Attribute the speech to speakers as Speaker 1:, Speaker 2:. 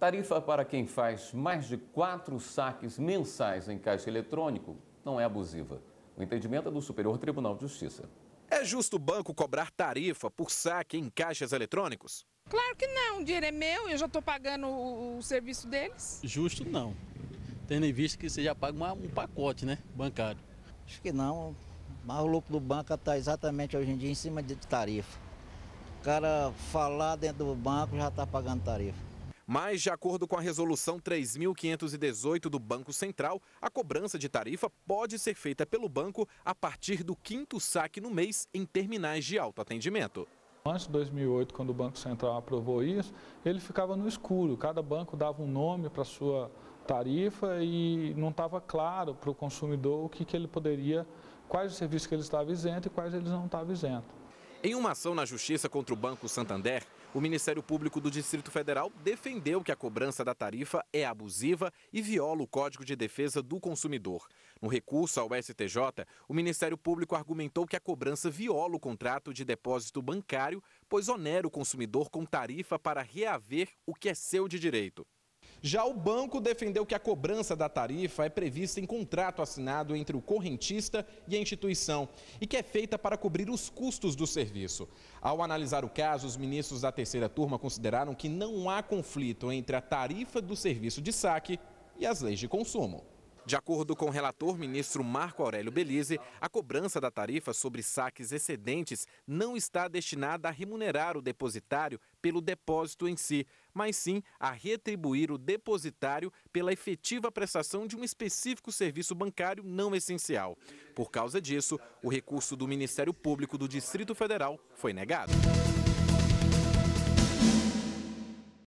Speaker 1: Tarifa para quem faz mais de quatro saques mensais em caixa eletrônico não é abusiva. O entendimento é do Superior Tribunal de Justiça. É justo o banco cobrar tarifa por saque em caixas eletrônicos?
Speaker 2: Claro que não, o dinheiro é meu e eu já estou pagando o, o, serviço deles.
Speaker 1: Justo não, tendo em vista que você já paga uma, um pacote né, bancário. Acho que não, o lucro do banco está exatamente hoje em dia em cima de tarifa. O cara falar dentro do banco já está pagando tarifa. Mas, de acordo com a Resolução 3.518 do Banco Central, a cobrança de tarifa pode ser feita pelo banco a partir do quinto saque no mês em terminais de autoatendimento.
Speaker 2: Antes de 2008, quando o Banco Central aprovou isso, ele ficava no escuro. Cada banco dava um nome para sua tarifa e não estava claro para o consumidor o que, que ele poderia, quais os serviços que ele estava isento e quais eles não estavam isento.
Speaker 1: Em uma ação na Justiça contra o Banco Santander, o Ministério Público do Distrito Federal defendeu que a cobrança da tarifa é abusiva e viola o Código de Defesa do Consumidor. No recurso ao STJ, o Ministério Público argumentou que a cobrança viola o contrato de depósito bancário, pois onera o consumidor com tarifa para reaver o que é seu de direito. Já o banco defendeu que a cobrança da tarifa é prevista em contrato assinado entre o correntista e a instituição e que é feita para cobrir os custos do serviço. Ao analisar o caso, os ministros da terceira turma consideraram que não há conflito entre a tarifa do serviço de saque e as leis de consumo. De acordo com o relator ministro Marco Aurélio Belize, a cobrança da tarifa sobre saques excedentes não está destinada a remunerar o depositário pelo depósito em si, mas sim a retribuir o depositário pela efetiva prestação de um específico serviço bancário não essencial. Por causa disso, o recurso do Ministério Público do Distrito Federal foi negado.